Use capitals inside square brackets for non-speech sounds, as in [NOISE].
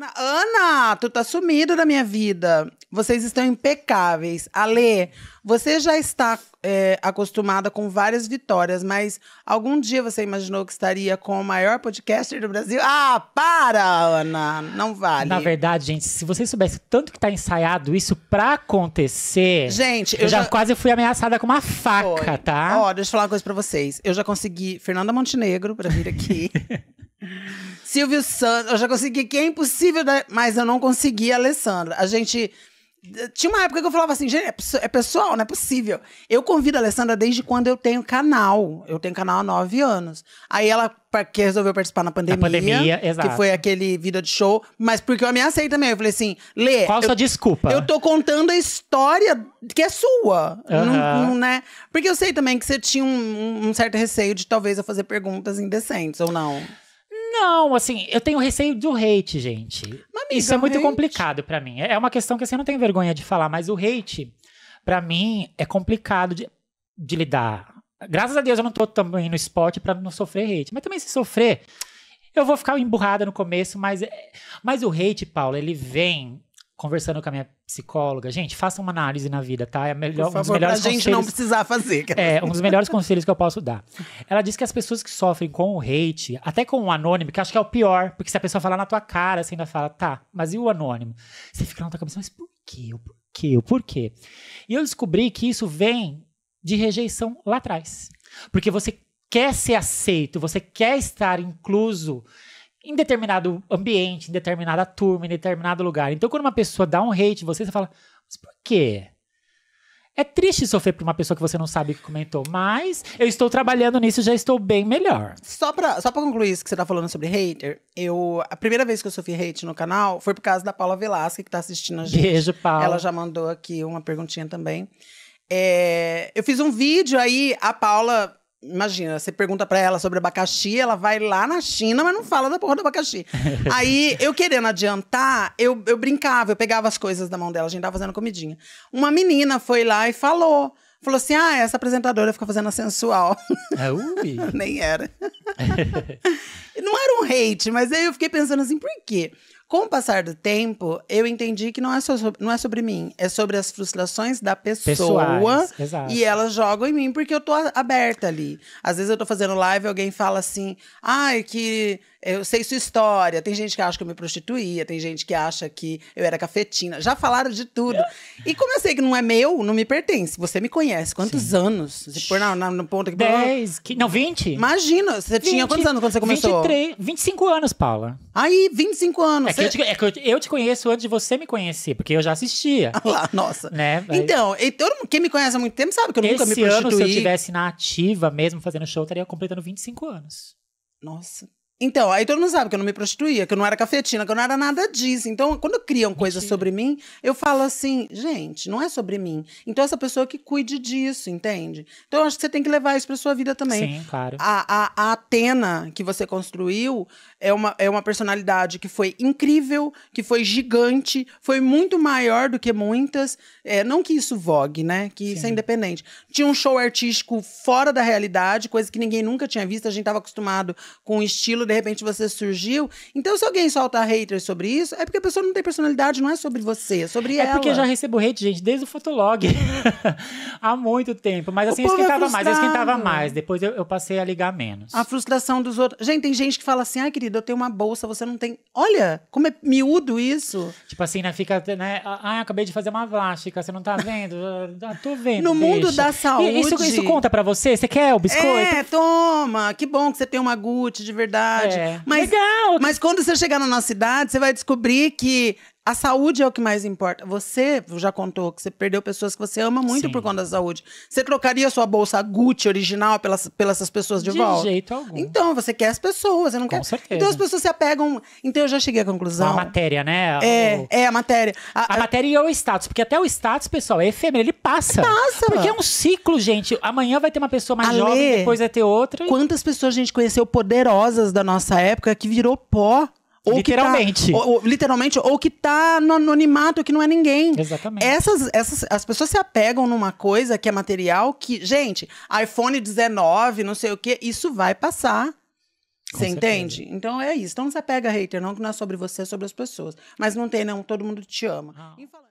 Ana, Ana, tu tá sumido da minha vida. Vocês estão impecáveis. Ale, você já está é, acostumada com várias vitórias, mas algum dia você imaginou que estaria com o maior podcaster do Brasil? Ah, para, Ana! Não vale. Na verdade, gente, se você soubesse tanto que tá ensaiado isso pra acontecer. Gente, eu, eu já, já, quase fui ameaçada com uma faca, Foi. tá? Ó, deixa eu falar uma coisa pra vocês. Eu já consegui Fernanda Montenegro pra vir aqui. [LAUGHS] Silvio Santos, eu já consegui, que é impossível, mas eu não consegui, Alessandra. A gente. Eh, tinha uma época que eu falava assim, gente, é, é pessoal, não é possível. Eu convido a Alessandra desde quando eu tenho canal. Eu tenho canal há nove anos. Aí ela que resolveu participar na pandemia. Na pandemia, exato. Que foi aquele vida de show. Mas porque eu ameacei também. Eu falei assim, Lê. Qual eu, sua desculpa? Eu tô contando a história que é sua. Uhum. Não, não, né? Porque eu sei também que você tinha um, um certo receio de talvez eu fazer perguntas indecentes ou não. Não, assim, eu tenho receio do hate, gente. amiga, Isso é muito hate... complicado para mim. É uma questão que assim, eu não tenho vergonha de falar, mas o hate, para mim, é complicado de, de lidar. Graças a Deus eu não tô também no esporte para não sofrer hate. Mas também se sofrer, eu vou ficar emburrada no começo, mas, é, mas o hate, Paulo, ele vem conversando com a minha psicóloga, gente, faça uma análise na vida, tá? É melhor, Por favor, um melhores pra gente conselhos, não precisar fazer. É, um dos melhores conselhos que eu posso dar. Ela diz que as pessoas que sofrem com o hate, até com o anônimo, que acho que é o pior, porque se a pessoa falar na tua cara, você ainda fala, tá, mas e o anônimo? Você fica na tua cabeça, mas por quê? Por quê? Por quê? E eu descobri que isso vem de rejeição lá atrás. Porque você quer ser aceito, você quer estar incluso em determinado ambiente, em determinada turma, em determinado lugar. Então, quando uma pessoa dá um hate em você, você fala, mas por quê? É triste sofrer por uma pessoa que você não sabe que comentou, mas eu estou trabalhando nisso e já estou bem melhor. Só pra, só pra concluir isso que você tá falando sobre hater, eu. A primeira vez que eu sofri hate no canal foi por causa da Paula Velasque, que tá assistindo a gente. Beijo, Paula. Ela já mandou aqui uma perguntinha também. É, eu fiz um vídeo aí, a Paula Imagina, você pergunta para ela sobre abacaxi, ela vai lá na China, mas não fala da porra do abacaxi. [LAUGHS] Aí, eu querendo adiantar, eu, eu brincava, eu pegava as coisas da mão dela, a gente tava fazendo comidinha. Uma menina foi lá e falou. Falou assim: ah, essa apresentadora fica fazendo a sensual. É, ui. [LAUGHS] Nem era. [LAUGHS] não era um hate, mas aí eu fiquei pensando assim, por quê? Com o passar do tempo, eu entendi que não é, sobre, não é sobre mim, é sobre as frustrações da pessoa. Pessoais, e elas jogam em mim porque eu tô aberta ali. Às vezes eu tô fazendo live e alguém fala assim: ai, ah, que eu sei sua história. Tem gente que acha que eu me prostituía, tem gente que acha que eu era cafetina. Já falaram de tudo. E como eu sei que não é meu, não me pertence. Você me conhece. Quantos Sim. anos? Se pôr na, na, no ponto aqui. 10, não, 20? Imagina. Você 20, tinha quantos anos quando você começou? 23, 25 anos, Paula. Aí, 25 anos. É, você... que, eu te, é que eu, eu te conheço antes de você me conhecer, porque eu já assistia. [LAUGHS] Ah lá, nossa. Né? Então, e todo mundo, quem me conhece há muito tempo sabe que eu Esse nunca me prostituí. ano, se eu tivesse na ativa mesmo fazendo show, eu estaria completando 25 anos. Nossa. Então, aí todo mundo sabe que eu não me prostituía, que eu não era cafetina, que eu não era nada disso. Então, quando criam Mentira. coisas sobre mim, eu falo assim, gente, não é sobre mim. Então, essa pessoa que cuide disso, entende? Então, eu acho que você tem que levar isso pra sua vida também. Sim, claro. A, a, a Atena que você construiu é uma, é uma personalidade que foi incrível, que foi gigante, foi muito maior do que muitas. É, não que isso vogue, né? Que Sim. isso é independente. Tinha um show artístico fora da realidade, coisa que ninguém nunca tinha visto. A gente estava acostumado com o estilo de repente você surgiu. Então, se alguém solta haters sobre isso, é porque a pessoa não tem personalidade, não é sobre você, é sobre é ela. É porque eu já recebo hate, gente, desde o Fotolog. [LAUGHS] Há muito tempo. Mas assim, eu é esquentava é mais, eu esquentava mais. Depois eu, eu, passei a ligar menos. A frustração dos outros. Gente, tem gente que fala assim, ai, querida, eu tenho uma bolsa, você não tem. Olha, como é miúdo isso. Tipo assim, né? Fica, né? Ah, acabei de fazer uma plástica, você não tá vendo? [LAUGHS] Ah, tô vendo. No mundo deixa. da saúde. E isso, isso conta pra você? Você quer o biscoito? É, toma. Que bom que você tem uma Gucci de verdade cidade. É. Mas, Legal! Mas quando você chegar na nossa cidade, você vai descobrir que a saúde é o que mais importa. Você já contou que você perdeu pessoas que você ama muito Sim. por conta da saúde. Você trocaria sua bolsa Gucci original pelas, pelas essas pessoas de, de volta? De jeito algum. Então, você quer as pessoas, você não Com quer. Certeza. Então as pessoas se apegam. Então eu já cheguei à conclusão. A matéria, né? É, o... é a matéria. A, a, a, matéria e o status, porque até o status, pessoal, é efêmero, ele passa. Passa. Porque é um ciclo, gente. Amanhã vai ter uma pessoa mais a jovem, lê. depois vai ter outra. E... Quantas pessoas a gente conheceu poderosas da nossa época que virou pó ou literalmente. Que tá, ou, ou, literalmente, ou que tá no anonimato, que não é ninguém. Exatamente. Essas, essas, as pessoas se apegam numa coisa que é material que, gente, iPhone 19, não sei o quê, isso vai passar. Com você certeza. entende? Então é isso. Então não se apega, hater, não, que não é sobre você, é sobre as pessoas. Mas não tem, não. Todo mundo te ama. Ah.